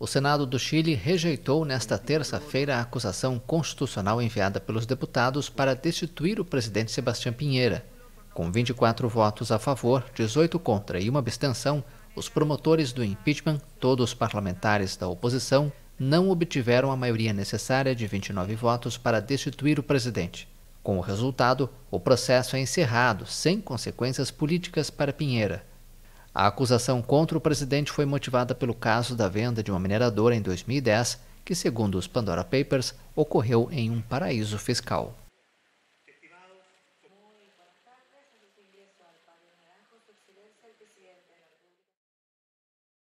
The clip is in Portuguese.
O Senado do Chile rejeitou nesta terça-feira a acusação constitucional enviada pelos deputados para destituir o presidente Sebastião Pinheira. Com 24 votos a favor, 18 contra e uma abstenção, os promotores do impeachment, todos os parlamentares da oposição, não obtiveram a maioria necessária de 29 votos para destituir o presidente. Com o resultado, o processo é encerrado, sem consequências políticas para Pinheira. A acusação contra o presidente foi motivada pelo caso da venda de uma mineradora em 2010, que, segundo os Pandora Papers, ocorreu em um paraíso fiscal.